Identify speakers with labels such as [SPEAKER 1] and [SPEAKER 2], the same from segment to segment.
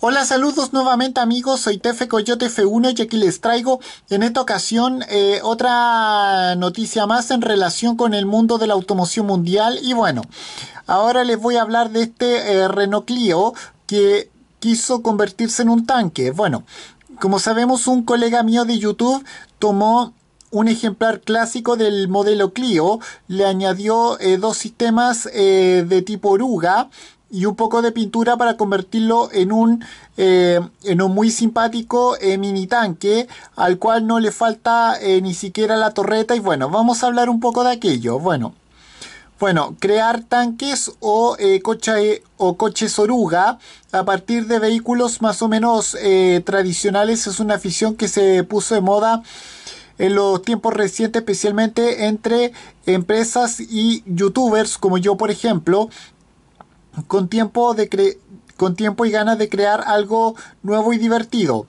[SPEAKER 1] Hola, saludos nuevamente amigos, soy Tefe Coyote F1 y aquí les traigo en esta ocasión eh, otra noticia más en relación con el mundo de la automoción mundial y bueno, ahora les voy a hablar de este eh, Renault Clio que quiso convertirse en un tanque. Bueno, como sabemos un colega mío de YouTube tomó un ejemplar clásico del modelo Clio, le añadió eh, dos sistemas de tipo oruga y un poco de pintura para convertirlo en un, eh, en un muy simpático eh, mini tanque al cual no le falta eh, ni siquiera la torreta y bueno, vamos a hablar un poco de aquello. Bueno, bueno, crear tanques o, coche, o coches oruga a partir de vehículos más o menos tradicionales es una afición que se puso de moda en los tiempos recientes, especialmente entre empresas y youtubers como yo, por ejemplo, con tiempo, con tiempo y ganas de crear algo nuevo y divertido.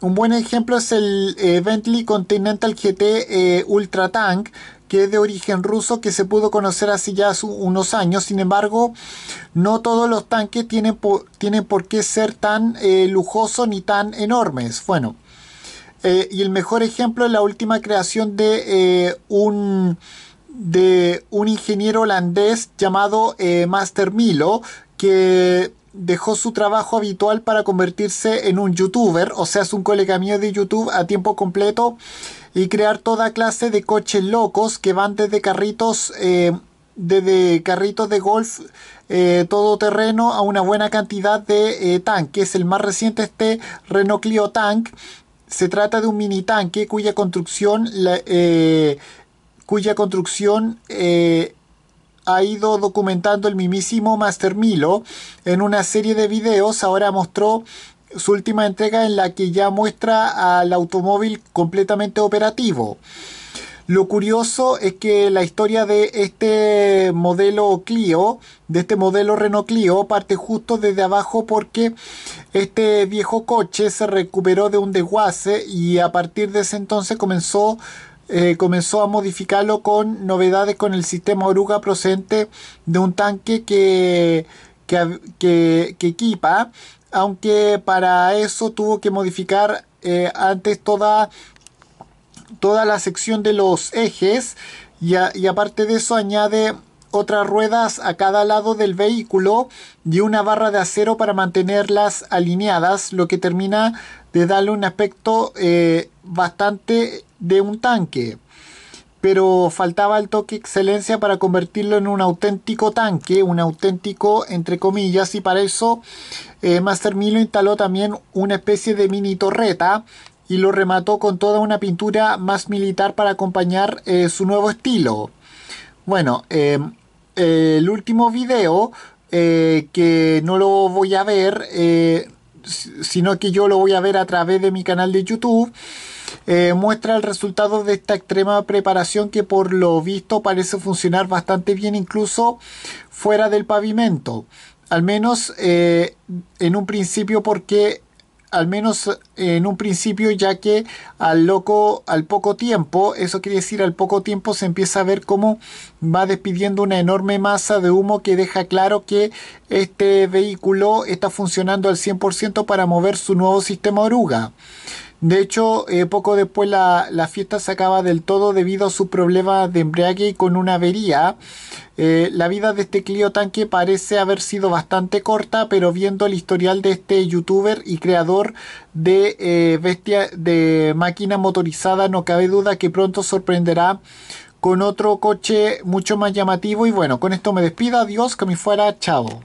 [SPEAKER 1] Un buen ejemplo es el eh, Bentley Continental GT eh, Ultra Tank, que es de origen ruso, que se pudo conocer hace ya unos años. Sin embargo, no todos los tanques tienen por, por qué ser tan lujoso eh, lujosos ni tan enormes. Bueno, y el mejor ejemplo es la última creación de un de un ingeniero holandés llamado eh, Master Milo, que dejó su trabajo habitual para convertirse en un youtuber, o sea, es un colega mío de YouTube a tiempo completo y crear toda clase de coches locos que van desde carritos, eh, desde carritos de golf eh, Todo terreno. a una buena cantidad de tanques. El más reciente este Renault Clio Tank se trata de un mini tanque cuya construcción cuya construcción eh, ha ido documentando el mismísimo Master Milo en una serie de videos. Ahora mostró su última entrega en la que ya muestra al automóvil completamente operativo. Lo curioso es que la historia de este modelo Clio, de este modelo Renault Clio, parte justo desde abajo porque este viejo coche se recuperó de un desguace y a partir de ese entonces comenzó eh, comenzó a modificarlo con novedades con el sistema oruga procedente de un tanque que, que, equipa, aunque para eso tuvo que modificar eh, antes toda, toda la sección de los ejes y, aparte de eso añade otras ruedas a cada lado del vehículo y una barra de acero para mantenerlas alineadas, lo que termina de darle un aspecto eh, bastante de un tanque, pero faltaba el toque excelencia para convertirlo en un auténtico tanque, un auténtico entre comillas, y para eso eh, Master Milo instaló también una especie de mini torreta y lo remató con toda una pintura más militar para acompañar eh, su nuevo estilo. Bueno, em, eh, el último video que no lo voy a ver, sino que yo lo voy a ver a través de mi canal de YouTube. Eh, muestra el resultado de esta extrema preparación que por lo visto parece funcionar bastante bien incluso fuera del pavimento. Al menos eh, en un principio porque al menos eh, en un principio, ya que al loco, al poco tiempo, eso quiere decir al poco tiempo se empieza a ver cómo va despidiendo una enorme masa de humo que deja claro que este vehículo está funcionando al 100% para mover su nuevo sistema oruga. De hecho, eh, poco después la, fiesta se acaba del todo debido a su problema de embriague y con una avería. Eh, la vida de este Clio Tanque parece haber sido bastante corta, pero viendo el historial de este youtuber y creador de eh, bestia de máquina motorizada, no cabe duda que pronto sorprenderá con otro coche mucho más llamativo. Y bueno, con esto me despido. Adiós, que me fuera. Chao.